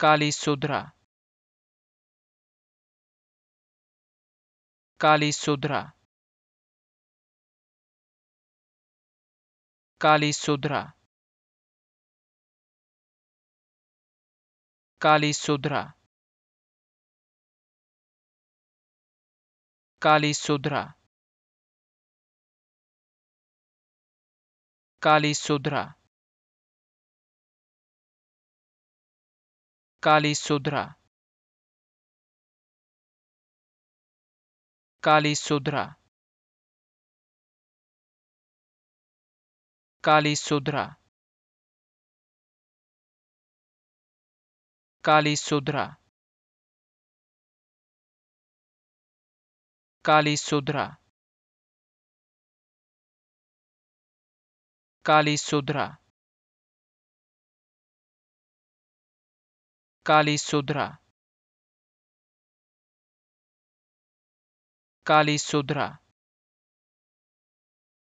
काली काली काली सुधरा सुधरा सुधरा काली सुधरा काली सुधरा काली सुधरा काली काली काली काली कालीसुधरा काली कालीसुधरा काली कालीसुधरा काली सुधरा काली सुधरा